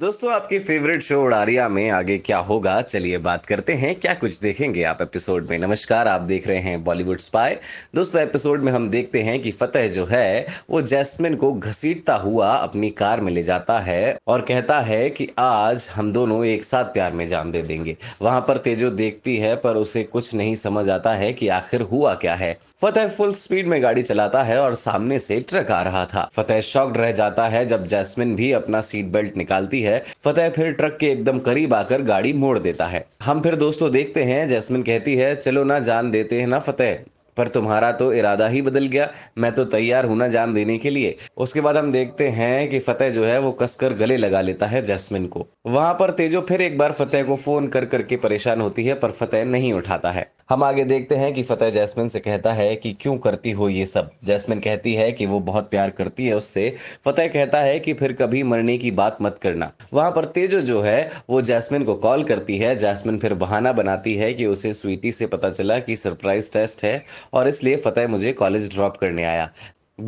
दोस्तों आपके favourite show उड़ारिया में आगे क्या होगा चलिए बात करते हैं क्या कुछ देखेंगे आप एपिसोड में नमस्कार आप देख रहे हैं बॉलीवुड स्पाई दोस्तों एपिसोड में हम देखते हैं कि फतेह जो है वो जैस्मिन को घसीटता हुआ अपनी कार में ले जाता है और कहता है कि आज हम दोनों एक साथ प्यार में जान दे देंगे वहां पर तेजो देखती है पर उसे कुछ नहीं समझ आता है कि आखिर हुआ क्या है फतेह फुल स्पीड में गाड़ी चलाता है और सामने से ट्रक आ रहा था फतेह शॉक्ड रह जाता है जब जैस्मिन भी अपना सीट बेल्ट निकालती है है फतेह फिर ट्रक के एकदम करीब आकर गाड़ी मोड़ देता है हम फिर दोस्तों देखते हैं जैस्मिन कहती है चलो ना जान देते हैं ना फतेह पर तुम्हारा तो इरादा ही बदल गया मैं तो तैयार हूं ना जान देने के लिए उसके बाद हम देखते हैं कि फतेह जो है वो कसकर गले लगा लेता है जैस्मिन को वहां पर तेजो फिर एक बार फतेह को फोन कर करके परेशान होती है पर फतेह नहीं उठाता है हम आगे देखते हैं कि फतेह जैस्मिन से कहता है कि क्यों करती हो ये सब जैस्मिन कहती है कि वो बहुत प्यार करती है उससे फतेह कहता है कि फिर कभी मरने की बात मत करना वहां पर तेजो जो है वो जैस्मिन को कॉल करती है जैस्मिन फिर बहाना बनाती है कि उसे स्वीटी से पता चला कि सरप्राइज टेस्ट है और इसलिए फतेह मुझे कॉलेज ड्रॉप करने आया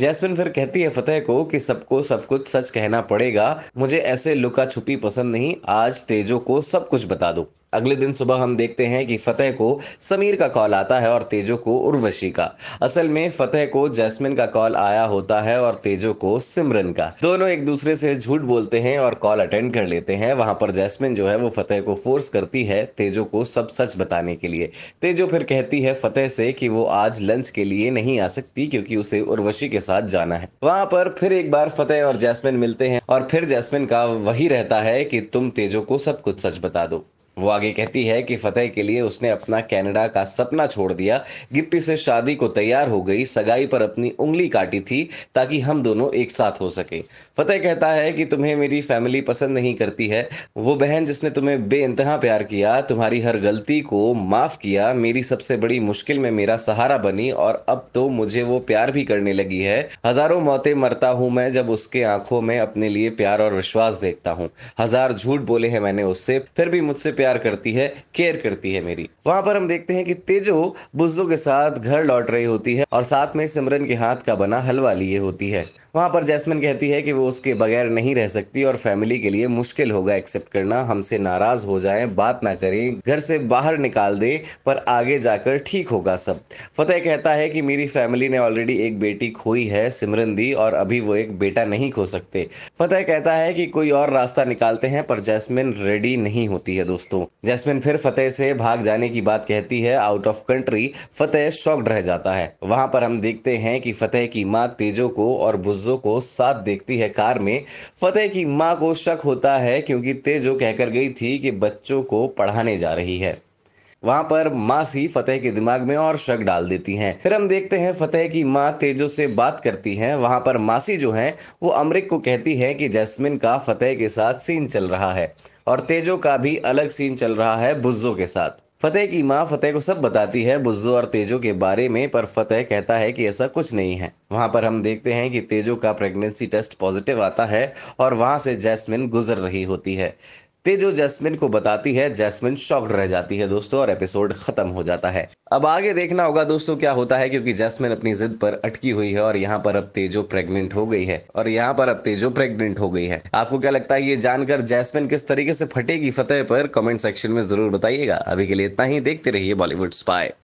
जैस्मिन फिर कहती है फतेह को कि सबको सब कुछ सच कहना पड़ेगा मुझे ऐसे लुका छुपी पसंद नहीं आज तेजो को सब कुछ बता दो अगले दिन सुबह हम देखते हैं कि फतेह को समीर का कॉल आता है और तेजो को उर्वशी का असल में फतेह को जैस्मिन का कॉल आया होता है और तेजो को सिमरन का दोनों एक दूसरे से झूठ बोलते हैं और कॉल अटेंड कर लेते हैं वहां पर जैस्मिन जो है वो फतेह को फोर्स करती है तेजो को सब सच बताने के लिए तेजो फिर कहती है फतेह से कि वो आज लंच के लिए नहीं आ सकती क्योंकि उसे उर्वशी के साथ जाना है वहां पर फिर एक बार फतेह और जैस्मिन मिलते हैं और फिर जैस्मिन का वही रहता है कि तुम तेजो को सब कुछ सच बता दो वो आगे कहती है कि फतेह के लिए उसने अपना कनाडा का सपना छोड़ दिया गिप्टी से शादी को तैयार हो गई सगाई पर अपनी उंगली काटी थी ताकि हम दोनों एक साथ हो सके फतेह कहता है कि तुम्हें मेरी फैमिली पसंद नहीं करती है वो बहन जिसने तुम्हें इंतहा प्यार किया तुम्हारी हर गलती को माफ़ किया मेरी सबसे बड़ी मुश्किल में मेरा सहारा बनी और अब तो मुझे वो प्यार भी करने लगी है हज़ारों मौतें मरता हूँ मैं जब उसके आंखों में अपने लिए प्यार और विश्वास देखता हूँ हज़ार झूठ बोले हैं मैंने उससे फिर भी मुझसे प्यार करती है केयर करती है मेरी वहां पर हम देखते हैं कि तेजो बुजो के साथ घर लौट रही होती है और साथ में सिमरन के हाथ का बना हलवा लिए होती है वहां पर जैस्मिन कहती है कि वो उसके बगैर नहीं रह सकती और फैमिली के लिए मुश्किल होगा एक्सेप्ट करना हमसे नाराज हो जाए बात ना करें घर से बाहर निकाल दे पर आगे जाकर ठीक होगा सब फतेह कहता है कि मेरी फैमिली ने ऑलरेडी एक बेटी खोई है सिमरन दी और अभी वो एक बेटा नहीं खो सकते फतेह कहता है कि कोई और रास्ता निकालते हैं पर जैस्मिन रेडी नहीं होती है दोस्तों दोस्तों जैस्मिन फिर फतेह से भाग जाने की बात कहती है out of country Fateh shocked रह जाता है वहां पर हम देखते हैं कि फतेह की माँ तेजो को और बुज्जो को साथ देखती है कार में फतेह की माँ को शक होता है क्योंकि तेजो कहकर गई थी कि बच्चों को पढ़ाने जा रही है वहां पर माँ सी फतेह के दिमाग में और शक डाल देती हैं फिर हम देखते हैं फतेह की माँ तेजो से बात करती हैं वहां पर मासी जो है वो अमरिक को कहती है कि जैस्मिन का फतेह के साथ सीन चल रहा है और तेजो का भी अलग सीन चल रहा है बुज्जो के साथ फतेह की माँ फतेह को सब बताती है बुज्जो और तेजो के बारे में पर फतेह कहता है कि ऐसा कुछ नहीं है वहाँ पर हम देखते हैं कि तेजो का प्रेगनेंसी टेस्ट पॉजिटिव आता है और वहाँ से जैस्मिन गुजर रही होती है तेजो जैस्मिन को बताती है जैस्मिन शॉक्ड रह जाती है दोस्तों और एपिसोड खत्म हो जाता है अब आगे देखना होगा दोस्तों क्या होता है क्योंकि जैस्मिन अपनी जिद पर अटकी हुई है और यहाँ पर अब तेजो प्रेग्नेंट हो गई है और यहाँ पर अब तेजो प्रेग्नेंट हो गई है आपको क्या लगता है ये जानकर जैस्मिन किस तरीके से फटेगी फतेह पर कमेंट सेक्शन में जरूर बताइएगा अभी के लिए इतना ही देखते रहिए बॉलीवुड स्पाई